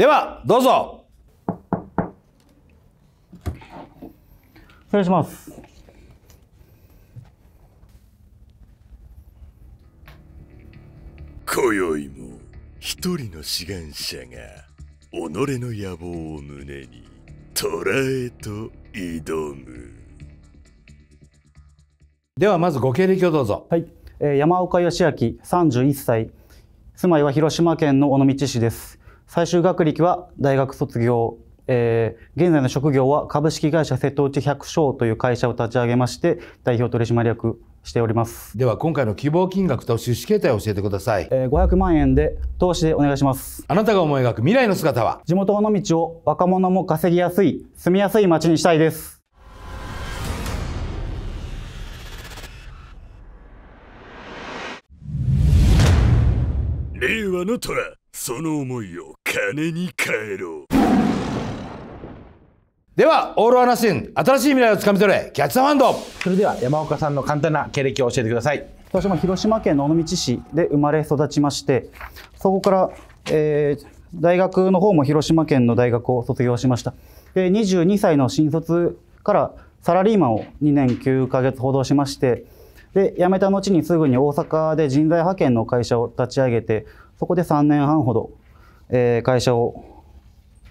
ではどうぞ失礼します今宵も一人の志願者が己の野望を胸に捉えと挑むではまずご経歴をどうぞ、はいえー、山岡義明31歳住まいは広島県の尾道市です最終学歴は大学卒業、えー、現在の職業は株式会社瀬戸内百姓という会社を立ち上げまして代表取締役しておりますでは今回の希望金額と出資形態を教えてください、えー、500万円で投資でお願いしますあなたが思い描く未来の姿は地元の道を若者も稼ぎやすい住みやすい街にしたいです令和の虎その思いを金に帰ろうではオールアナシン新しい未来をつかみ取れキャッチザファンドそれでは山岡さんの簡単な経歴を教えてください私も広島県尾道市で生まれ育ちましてそこから、えー、大学の方も広島県の大学を卒業しましたで22歳の新卒からサラリーマンを2年9ヶ月ほどしましてで辞めた後にすぐに大阪で人材派遣の会社を立ち上げてそこで3年半ほどえ会社を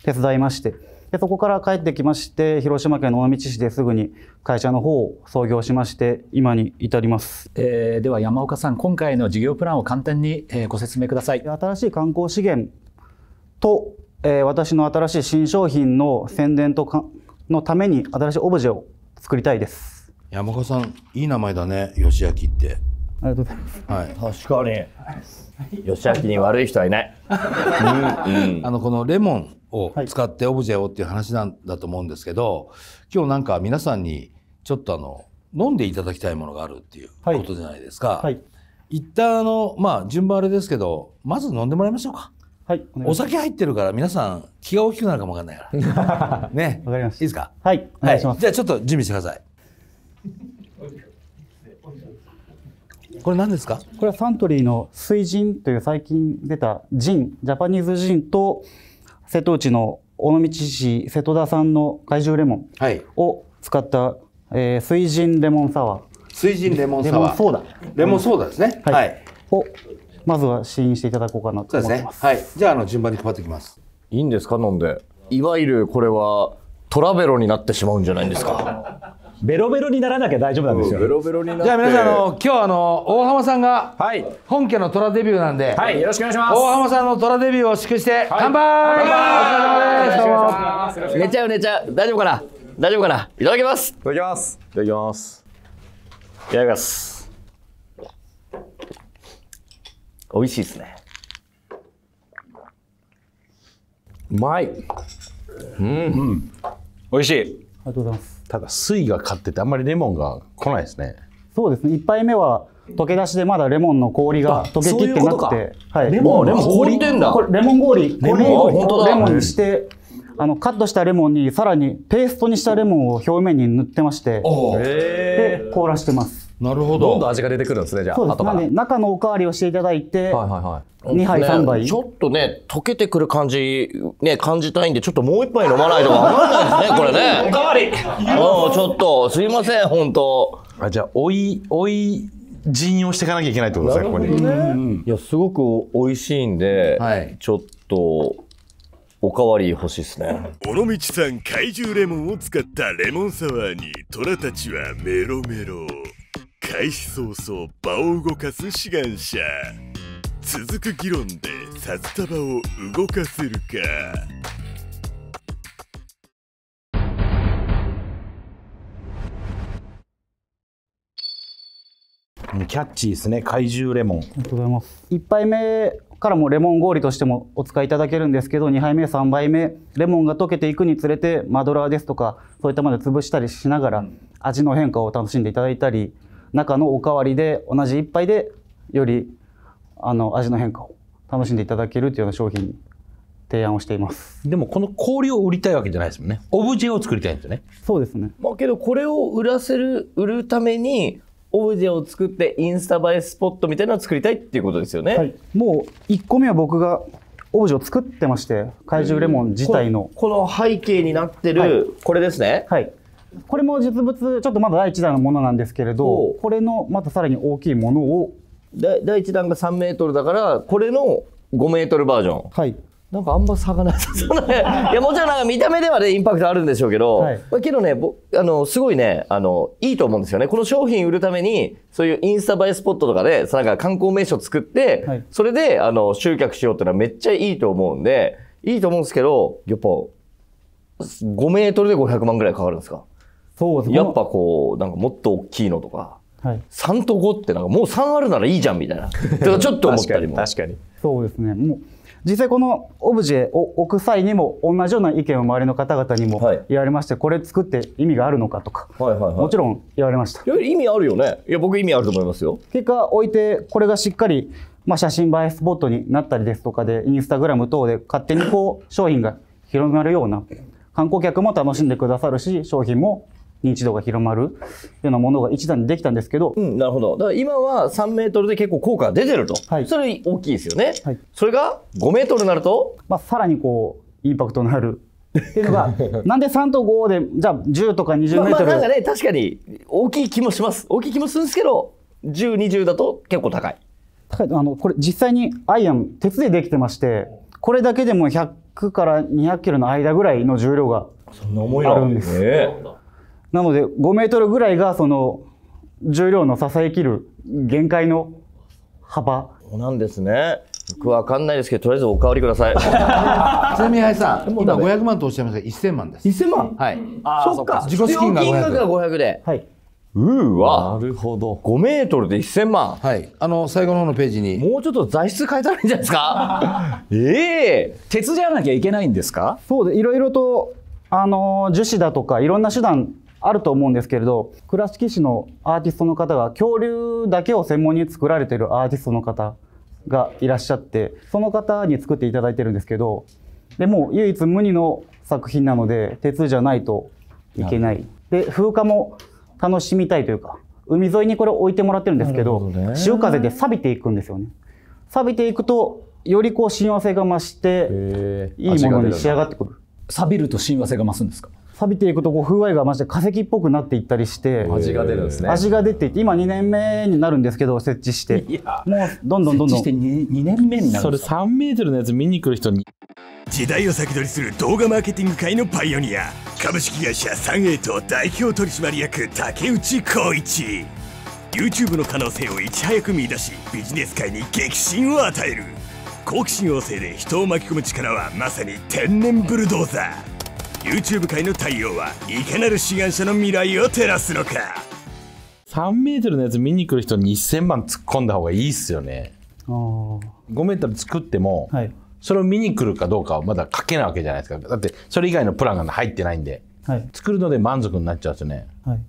手伝いましてでそこから帰ってきまして広島県尾道市ですぐに会社の方を創業しまして今に至ります、えー、では山岡さん今回の事業プランを簡単に、えご説明ください新しい観光資源と、えー、私の新しい新商品の宣伝とかのために新しいオブジェを作りたいです山岡さんいい名前だね吉明ってありがとうございます、はい、確かにあきに悪い人はいない。うん、あのこのレモンを使ってオブジェをっていう話なんだと思うんですけど、今日なんか皆さんにちょっとあの飲んでいただきたいものがあるっていうことじゃないですか。はいはい、一旦あのまあ順番あれですけど、まず飲んでもらいましょうか。はい、お酒入ってるから皆さん気が大きくなるかもわかんないから。ね。わかりました。いいですか。はい。はい。じゃあちょっと準備してください。これ何ですかこれはサントリーの水人という最近出たジン、ジャパニーズジンと瀬戸内の尾道市瀬戸田産の怪獣レモンを使った、はい、えー、水人レモンサワー。水人レモンサワー。レモンソーダ。レモンソーダですね。はい。はい、を、まずは試飲していただこうかなと思います。そうですね。はい。じゃあ、あの、順番に配っていきます。いいんですか飲んで。いわゆるこれはトラベロになってしまうんじゃないですか。ベロベロにならなきゃ大丈夫なんですよ、ベロベロになじゃあ皆さんあの今日あの大浜さんが本家の虎デビューなんで、はい、よろしくお願いします大浜さんの虎デビューを祝して、はい、乾杯寝ちゃう寝ちゃう大丈夫かな大丈夫かないただきますいただきますいただきますいただきます美味しいですねうまいうん、うん、美味しいありがとうございますただ水が勝っててあんまりレモンが来ないですねそうですね1杯目は溶け出しでまだレモンの氷が溶けきってなくてはい、レモンレモン氷ってんだこれレモン氷レモンレモンにしてあのカットしたレモンにさらにペーストにしたレモンを表面に塗ってましてで凍らしてますなるほど。どんどん味が出てくるんですね、じゃあ。そうですね。中のおかわりをしていただいて、はいはいはい。2杯、3杯、ね、ちょっとね、溶けてくる感じ、ね、感じたいんで、ちょっともう一杯飲まないとわかんないですね、これね。おかわりうちょっと、すいません、本当あ、じゃあ、おい、おい、陣をしていかなきゃいけないってことですね、ここに。うん、いや、すごく美味しいんで、はい、ちょっと、おかわり欲しいですね尾道産怪獣レモンを使ったレモンサワーに虎たちはメロメロ開始早々場を動かす志願者続く議論で札束を動かせるかキャッチーですね怪獣レモンありがとうございます1杯目からもレモン氷としてもお使いいただけるんですけど2杯目3杯目レモンが溶けていくにつれてマドラーですとかそういったまで潰したりしながら味の変化を楽しんでいただいたり中のおかわりで同じ一杯でよりあの味の変化を楽しんでいただけるというような商品に提案をしていますでもこの氷を売りたいわけじゃないですもんねオブジェを作りたいんですよねそうですね、まあ、けどこれを売らせる売るためにオブジェを作ってインスタ映えスポットみたいなのを作りたいっていうことですよね、はい、もう1個目は僕がオブジェを作ってまして怪獣レモン自体のこの背景になってる、はい、これですねはいこれも実物ちょっとまだ第1弾のものなんですけれどこれのまたさらに大きいものを第1弾が3メートルだからこれの5メートルバージョンはいなんかあんま差がなさそう いや、もちろんなんか見た目ではね、インパクトあるんでしょうけど、はい、けどね、あの、すごいね、あの、いいと思うんですよね。この商品売るために、そういうインスタ映えスポットとかで、なんか観光名所作って、はい、それで、あの、集客しようってのはめっちゃいいと思うんで、いいと思うんですけど、やっぱ、5メートルで500万ぐらいかかるんですかそうですやっぱこう、なんかもっと大きいのとか、はい、3と5ってなんかもう3あるならいいじゃんみたいな。ちょっと思ったりも。確かに。そうですね。もう実際このオブジェを置く際にも同じような意見を周りの方々にも言われまして、はい、これ作って意味があるのかとか、はいはいはい、もちろん言われました意味あるよねいや僕意味あると思いますよ結果置いてこれがしっかり、まあ、写真映えスポットになったりですとかでインスタグラム等で勝手にこう商品が広まるような観光客も楽しんでくださるし商品も認知度が広まるようなものが一段できたんですけど、うん、なるほどだから今は3メートルで結構効果が出てると、はい、それ大きいですよね、はい、それが5メートルになると、まあ、さらにこうインパクトのあるっていうのが なんで3と5でじゃあ10とか20メートル、まあ、まあなんかね確かに大きい気もします大きい気もするんですけど1020だと結構高い高いあのこれ実際にアイアン鉄でできてましてこれだけでも100から200キロの間ぐらいの重量があるんです。そんな重いあるんですね。なので5メートルぐらいがその重量の支え切る限界の幅なんですね僕わかんないですけどとりあえずお代わりください ちなみに林さん今500万とおっしゃいましたが1000万です1000万はいあそっか自己資金がが500ではいうわなるほど5メートルで1000万はいあの最後の方のページにもうちょっと材質変えたらいいんじゃないですか ええー、鉄じゃなきゃいけないんですかそうでいろいろとあの樹脂だとかいろんな手段あると思うんですけれど倉敷市のアーティストの方が恐竜だけを専門に作られているアーティストの方がいらっしゃってその方に作っていただいてるんですけどでも唯一無二の作品なので鉄じゃないといけないで風化も楽しみたいというか海沿いにこれ置いてもらってるんですけど潮風で錆びていくんですよね錆びていくとよりこう親和性が増していいものに仕上がってくる錆びると親和性が増すんですか錆びていくとこう風合いがまして化石っぽくなっていったりして味が出るんですね味が出ていて今2年目になるんですけど設置していやもうどんどんどんどん設置して 2, 2年目になるそれ3メートルのやつ見に来る人に時代を先取りする動画マーケティング界のパイオニア株式会社サンエイト代表取締役竹内浩一 YouTube の可能性をいち早く見出しビジネス界に激震を与える好奇心旺盛で人を巻き込む力はまさに天然ブルドーザー YouTube 界の対応はいかなる志願者の未来を照らすのか3メートルのやつ見に来る人に1000万突っ込んだ方がいいっすよね5メートル作っても、はい、それを見に来るかどうかはまだ賭けなわけじゃないですかだってそれ以外のプランが入ってないんで、はい、作るので満足になっちゃうんですよね、はい、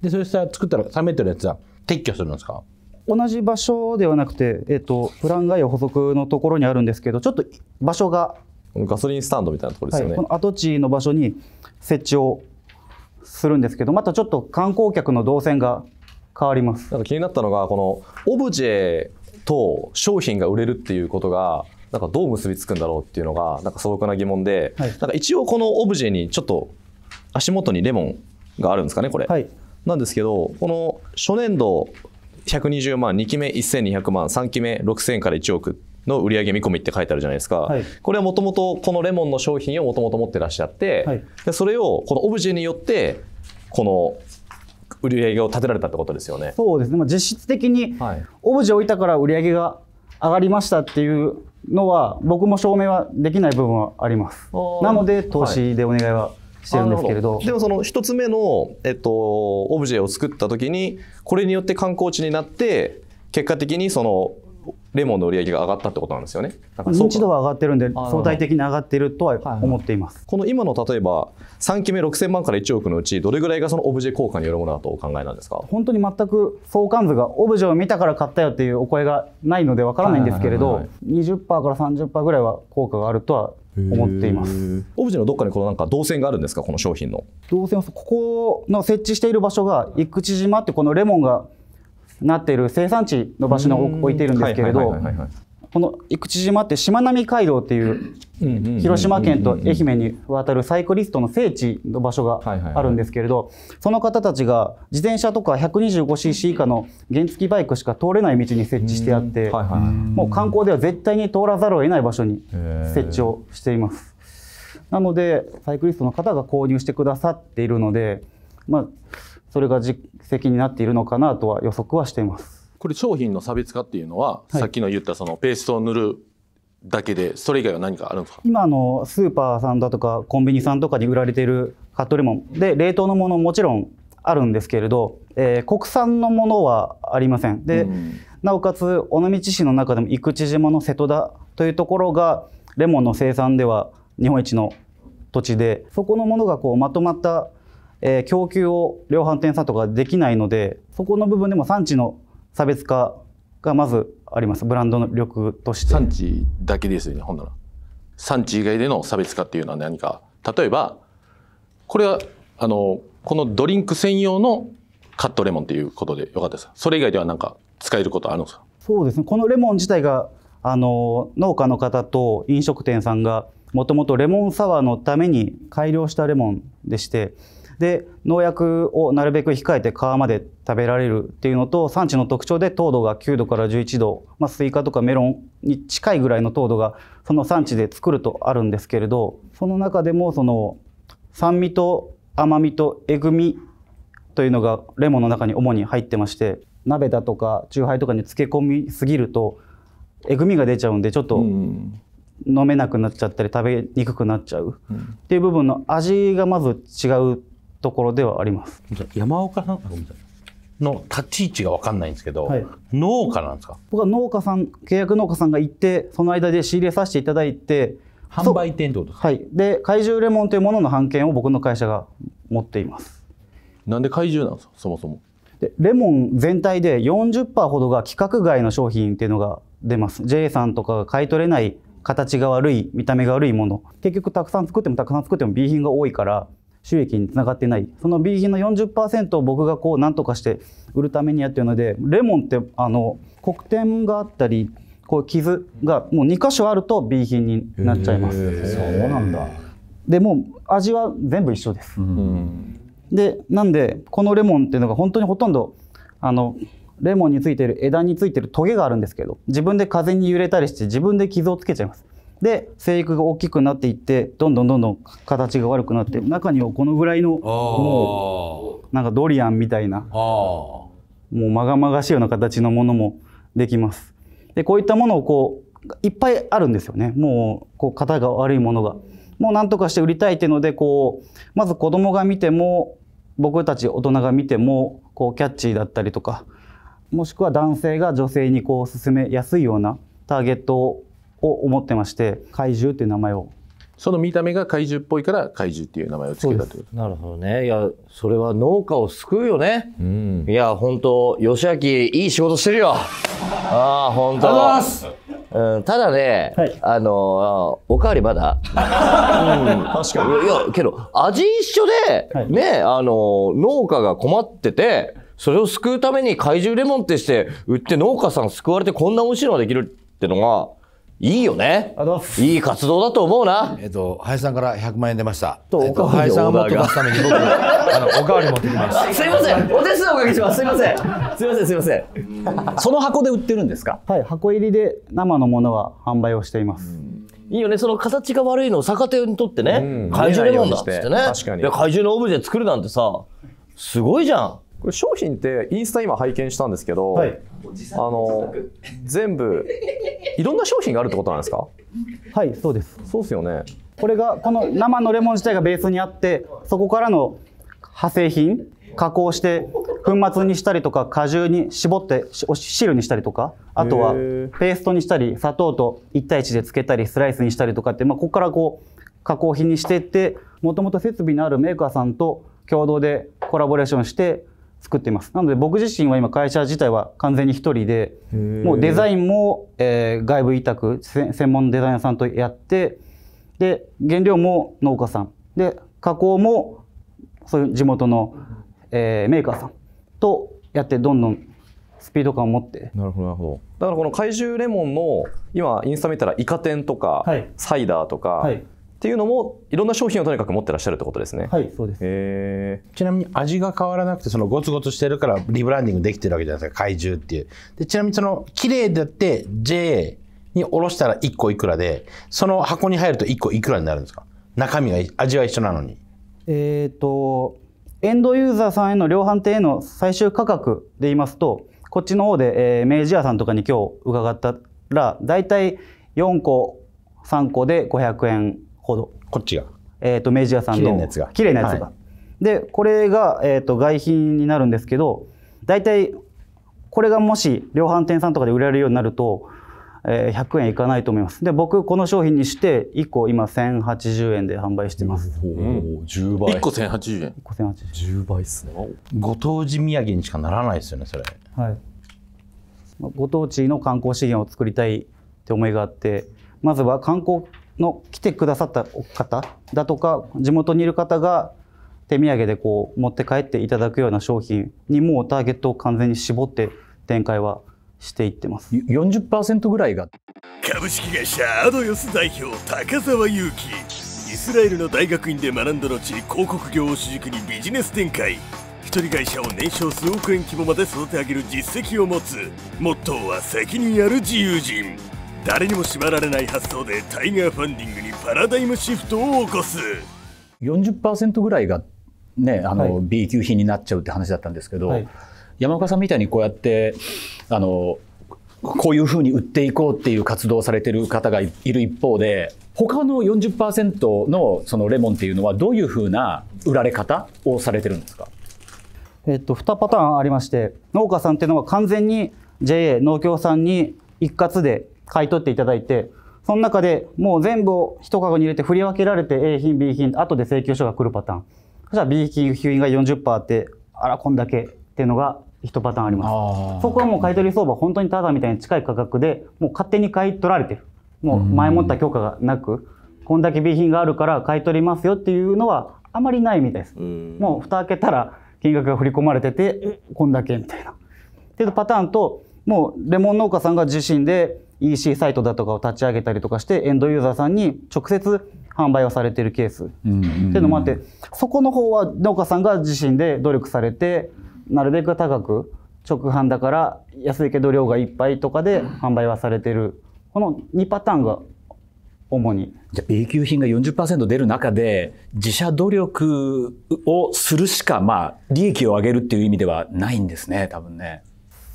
でそれさ作ったら3メートルのやつは撤去するんですか同じ場所ではなくて、えーと、プラン外要補足のところにあるんですけどちょっと場所がガソリンスタンドみたいなところですよね、はい、この跡地の場所に設置をするんですけどまたちょっと観光客の動線が変わりますなんか気になったのがこのオブジェと商品が売れるっていうことがなんかどう結びつくんだろうっていうのがなんか素朴な疑問で、はい、なんか一応このオブジェにちょっと足元にレモンがあるんですかねこれ、はい、なんですけどこの初年度120万2期目1200万3期目6000から1億の売上見込みって書いてあるじゃないですか、はい、これはもともとこのレモンの商品をもともと持ってらっしゃって、はい、でそれをこのオブジェによってこの売上を立てられたってことですよねそうですね、まあ、実質的にオブジェ置いたから売上が上がりましたっていうのは僕も証明はできない部分はありますなので投資でお願いは、してるんですけれどでもその1つ目の、えっと、オブジェを作った時にこれによって観光地になって結果的にそのレモンの売り上げが上がったってことなんですよね。認知度は上がってるんで相対的に上がってるとは思っています、この今の例えば3期目6000万から1億のうちどれぐらいがそのオブジェ効果によるものだとお考えなんですか本当に全く相関図がオブジェを見たから買ったよっていうお声がないのでわからないんですけれど、はいはいはいはい、20%から30%ぐらいは効果があるとは思っていますオブジェのどっかにこのなんか動線があるんですかこの商品の動線は、ここの設置している場所が生口島ってこのレモンがなっている生産地の場所に置いているんですけれどこの生口島ってしまなみ海道っていう広島県と愛媛に渡るサイクリストの聖地の場所があるんですけれどその方たちが自転車とか 125cc 以下の原付バイクしか通れない道に設置してあってもう観光では絶対に通らざるを得ない場所に設置をしています。なのでサイクリストの方が購入してくださっているので、まあそれが実績になっているのかなとは予測はしていますこれ商品の差別化っていうのは、はい、さっきの言ったそのペーストを塗るだけでそれ以外は何かあるんですか今のスーパーさんだとかコンビニさんとかに売られているカットレモンで冷凍のものもちろんあるんですけれど、えー、国産のものはありませんで、うん、なおかつ尾道市の中でも生口島の瀬戸田というところがレモンの生産では日本一の土地でそこのものがこうまとまったえー、供給を量販店さんとかできないのでそこの部分でも産地の差別化がまずありますブランドの力として産地だけですよねほんなら産地以外での差別化っていうのは何か例えばこれはあのこのドリンク専用のカットレモンっていうことでよかったですそれ以外では何か使えることあるんですかそうですねこのレモン自体があの農家の方と飲食店さんがもともとレモンサワーのために改良したレモンでしてで農薬をなるべく控えて皮まで食べられるっていうのと産地の特徴で糖度が9度から11度、まあ、スイカとかメロンに近いぐらいの糖度がその産地で作るとあるんですけれどその中でもその酸味と甘みとえぐみというのがレモンの中に主に入ってまして鍋だとか酎ハイとかに漬け込みすぎるとえぐみが出ちゃうんでちょっと飲めなくなっちゃったり食べにくくなっちゃうっていう部分の味がまず違うところではあります。山岡さんの立ち位置が分かんないんですけど、はい、農家なんですか僕は農家さん契約農家さんが行ってその間で仕入れさせていただいて販売店ってことですかはいで怪獣レモンというものの版権を僕の会社が持っていますなんで怪獣なんですかそもそもでレモン全体で40%ほどが規格外の商品っていうのが出ます J さんとかが買い取れない形が悪い見た目が悪いもの結局たくさん作ってもたくさん作っても B 品が多いから収益につながってないその B 品の40%を僕がこう何とかして売るためにやってるのでレモンってあの黒点があったりこう傷がもう2箇所あると B 品になっちゃいます。そうなんだでも味は全部一緒です、うん、でなんでこのレモンっていうのが本当にほとんどあのレモンについてる枝についてるトゲがあるんですけど自分で風に揺れたりして自分で傷をつけちゃいますで生育が大きくなっていってどんどんどんどん形が悪くなって中にはこのぐらいのもうなんかドリアンみたいなもうまがまがしいような形のものもできます。でこういったものをこういっぱいあるんですよねもうこう型が悪いものが。もう何とかして売りたいっていうのでこうまず子供が見ても僕たち大人が見てもこうキャッチーだったりとかもしくは男性が女性にこう勧めやすいようなターゲットをを思ってまして怪獣っていう名前をその見た目が怪獣っぽいから怪獣っていう名前を付けたというなるほどねいやそれは農家を救うよね、うん、いや本当義明いい仕事してるよ ああ本当あうん、ただね、はい、あのおかわりまだ、うん、確かにいやけど味一緒で、はい、ねあの農家が困っててそれを救うために怪獣レモンってして売って農家さん救われてこんな美味しいのができるってのがいいよね。いい活動だと思うな。えっと、林さんから100万円出ました。と、えっと、林さんをもっすために僕、あの、おかわり持ってきます。すいません。お手数おかけします。すいません。すいません、すいません。その箱で売ってるんですかはい、箱入りで生のものは販売をしています。いいよね、その形が悪いのを逆手にとってね、怪獣レモンだっってね。確かに。怪獣のオブジェ作るなんてさ、すごいじゃん。これ商品ってインスタ今拝見したんですけど、はい、あの全部いろんな商品があるってことなんですかはいそうですそうですよねこれがこの生のレモン自体がベースにあってそこからの派生品加工して粉末にしたりとか果汁に絞って汁にしたりとかあとはペーストにしたり砂糖と1対1でつけたりスライスにしたりとかって、まあ、ここからこう加工品にしていってもともと設備のあるメーカーさんと共同でコラボレーションして作っていますなので僕自身は今会社自体は完全に1人でもうデザインも、えー、外部委託専門デザイナーさんとやってで原料も農家さんで加工もそういう地元の、えー、メーカーさんとやってどんどんスピード感を持ってなるほどなるほどだからこの怪獣レモンの今インスタ見たらイカ天とか、はい、サイダーとか、はいっていうのもいろんな商品をとにかく持ってらっしゃるってことですねはいそうです、えー、ちなみに味が変わらなくてそのゴツゴツしてるからリブランディングできてるわけじゃないですか怪獣っていうでちなみにその綺麗だって J におろしたら1個いくらでその箱に入ると1個いくらになるんですか中身が味は一緒なのにえっ、ー、とエンドユーザーさんへの量販店への最終価格で言いますとこっちの方で、えー、明治屋さんとかに今日伺ったら大体4個3個で500円ほどこっちがえっ、ー、と明治屋さんの綺麗なやつが綺麗なやつが、はい、でこれが、えーと、外品になるんですけど大体これがもし量販店さんとかで売られるようになると、えー、100円いかないと思いますで僕この商品にして1個今1080円で販売してます、うん、10倍1個1080円1個0 10倍っすねご当地土産にしかならないですよねそれはいご当地の観光資源を作りたいって思いがあってまずは観光の来てくださった方だとか地元にいる方が手土産でこう持って帰っていただくような商品にもうターゲットを完全に絞って展開はしていってます40%ぐらいが株式会社アドヨス代表高澤優樹イスラエルの大学院で学んだ後広告業を主軸にビジネス展開一人会社を年商数億円規模まで育て上げる実績を持つモットーは責任ある自由人誰にも縛られない発想でタイガーファンディングにパラダイムシフトを起こす40%ぐらいが、ね、あの B 級品になっちゃうって話だったんですけど、はい、山岡さんみたいにこうやってあのこういうふうに売っていこうっていう活動をされてる方がいる一方で他の40%のそのレモンっていうのはどういうふうな売られ方をされてるんですかえっと、2パターンありまして農家さんっていうのは完全に JA 農協さんに一括で買い取っていただいて、その中でもう全部を一カゴに入れて振り分けられて A 品、B 品、後で請求書が来るパターン。そしたら B 品、品が40%あって、あら、こんだけっていうのが一パターンあります。そこはもう買い取り相場、本当にただみたいに近い価格で、もう勝手に買い取られてる。もう前もった許可がなく、こんだけ B 品があるから買い取りますよっていうのはあまりないみたいです。うもう蓋開けたら金額が振り込まれてて、こんだけみたいな。っていうパターンと、もうレモン農家さんが自身で EC サイトだとかを立ち上げたりとかしてエンドユーザーさんに直接販売をされているケースっていうのもあってそこの方は農家さんが自身で努力されてなるべく高く直販だから安いけど量がいっぱいとかで販売はされてるこの2パターンが主にじゃあ B 級品が40%出る中で自社努力をするしかまあ利益を上げるっていう意味ではないんですね多分ね。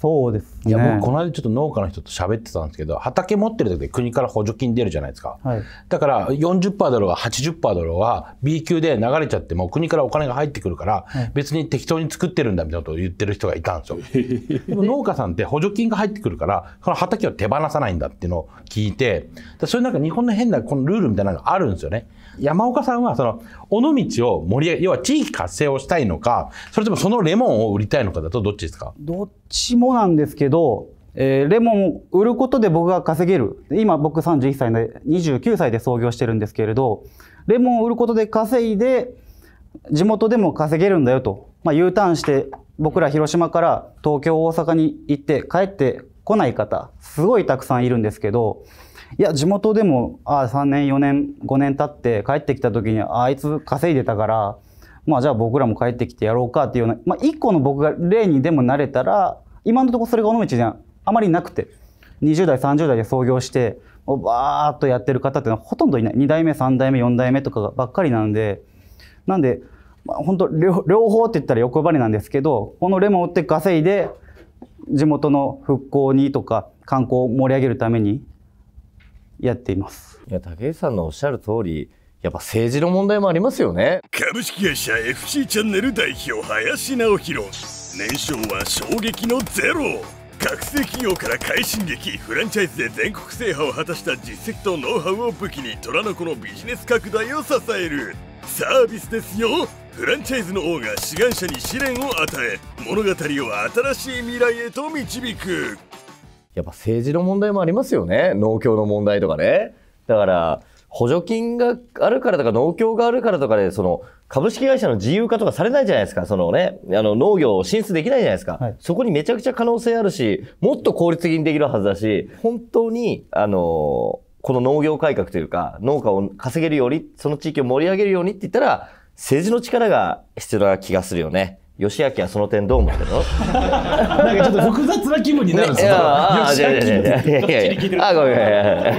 そうですねいや僕この間ちょっと農家の人と喋ってたんですけど畑持ってる時で国から補助金出るじゃないですか、はい、だから40%だろうが80%だろうが B 級で流れちゃっても国からお金が入ってくるから、別に適当に作ってるんだみたいなことを言ってる人がいたんですよ でも農家さんって補助金が入ってくるからその畑を手放さないんだっていうのを聞いてそれなんか日本の変なこのルールみたいなのがあるんですよね山岡さんはその尾道を盛り上げ要は地域活性をしたいのかそれともそのレモンを売りたいのかだとどっちですかどっちもなんですけど、えー、レモンを売ることで僕が稼げる今僕31歳で29歳で創業してるんですけれどレモンを売ることで稼いで地元でも稼げるんだよと、まあ、U ターンして僕ら広島から東京大阪に行って帰ってこない方すごいたくさんいるんですけどいや地元でもあ3年4年5年経って帰ってきた時にあいつ稼いでたからまあじゃあ僕らも帰ってきてやろうかっていうような、まあ、1個の僕が例にでもなれたら今のところそれが尾道じゃあまりなくて20代30代で創業してバーッとやってる方っていうのはほとんどいない2代目3代目4代目とかばっかりなんでなんで、まあ、本当両両方って言ったら欲張りなんですけどこのレモンをって稼いで地元の復興にとか観光を盛り上げるためにやっています。いや武井さんのおっしゃる通りやっぱ政治の問題もありますよね株式会社 FC チャンネル代表林直弘年商は衝撃のゼロ学生企業から快進撃フランチャイズで全国制覇を果たした実績とノウハウを武器に虎の子のビジネス拡大を支えるサービスですよフランチャイズの王が志願者に試練を与え物語を新しい未来へと導くやっぱ政治の問題もありますよね農協の問題とかねだから補助金があるからとか農協があるからとかでその株式会社の自由化とかされないじゃないですかその、ね、あの農業を進出できないじゃないですか、はい、そこにめちゃくちゃ可能性あるしもっと効率的にできるはずだし本当にあのこの農業改革というか農家を稼げるようにその地域を盛り上げるようにって言ったら政治の力が必要な気がするよね。吉明はその点どう思ってるのなんかちょっと複雑な気分になるんですよ。ね、あいやいやいやいやあ、ごめん。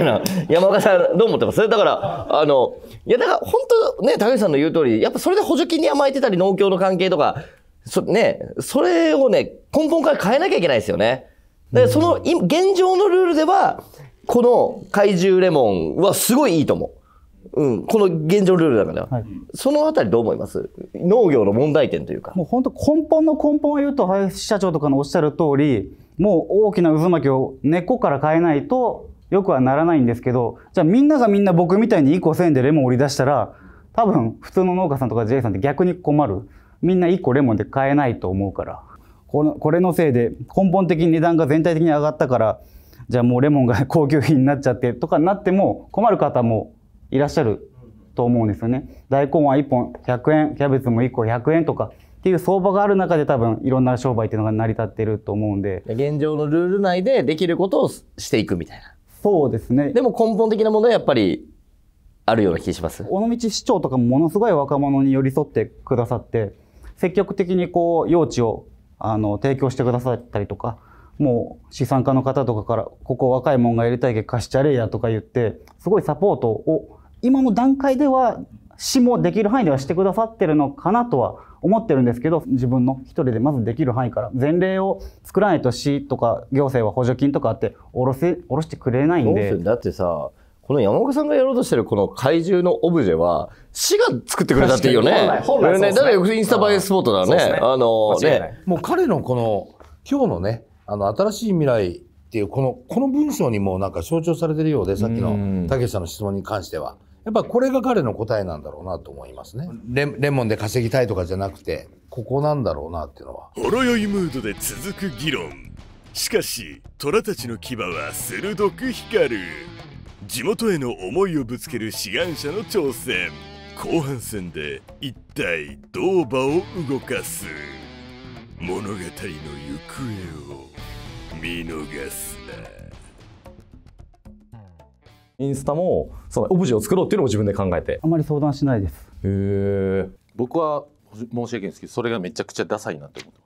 あの、山岡さんどう思ってますだから、あの、いやだから本当ね、竹内さんの言う通り、やっぱそれで補助金に甘えてたり農協の関係とか、そね、それをね、根本から変えなきゃいけないですよね。で、その、現状のルールでは、この怪獣レモンはすごいいいと思う。うん、この現状ルールだから、はい、そのあたりどう思います農業の問題点というか。もう本当根本の根本を言うと、林社長とかのおっしゃる通り、もう大きな渦巻きを根っこから変えないとよくはならないんですけど、じゃあみんながみんな僕みたいに1個1000円でレモン売り出したら、多分普通の農家さんとか j さんって逆に困る。みんな1個レモンで買えないと思うから。このこれのせいで根本的に値段が全体的に上がったから、じゃあもうレモンが 高級品になっちゃってとかになっても困る方もいらっしゃると思うんですよね。大根は1本100円、キャベツも1個100円とかっていう相場がある中で多分いろんな商売っていうのが成り立ってると思うんで。現状のルール内でできることをしていくみたいな。そうですね。でも根本的なものはやっぱりあるような気します。尾道市長とかもものすごい若者に寄り添ってくださって、積極的にこう用地をあの提供してくださったりとか、もう資産家の方とかから、ここ若いもんがやりたいけど貸しちゃれやとか言って、すごいサポートを今の段階では市もできる範囲ではしてくださってるのかなとは思ってるんですけど自分の一人でまずできる範囲から前例を作らないと市とか行政は補助金とかって下ろせ下ろしてくれないんでだってさこの山岡さんがやろうとしてるこの怪獣のオブジェは市が作ってくれたっていいよね本来本来そうですねインスタ映えスポットだねあのねもう彼のこの今日のねあの新しい未来っていうこのこの文章にもなんか象徴されてるようでさっきのたけしさんの質問に関しては。やっぱこれが彼の答えなんだろうなと思いますねレレモンで稼ぎたいとかじゃなくてここなんだろうなっていうのはほろ酔いムードで続く議論しかし虎たちの牙は鋭く光る地元への思いをぶつける志願者の挑戦後半戦で一体どう場を動かす物語の行方を見逃すなインスタもそのオブジェを作ろうっていうのも自分で考えてあまり相談しないですへえ僕は申し訳ないですけどそれがめちゃくちゃダサいなって思って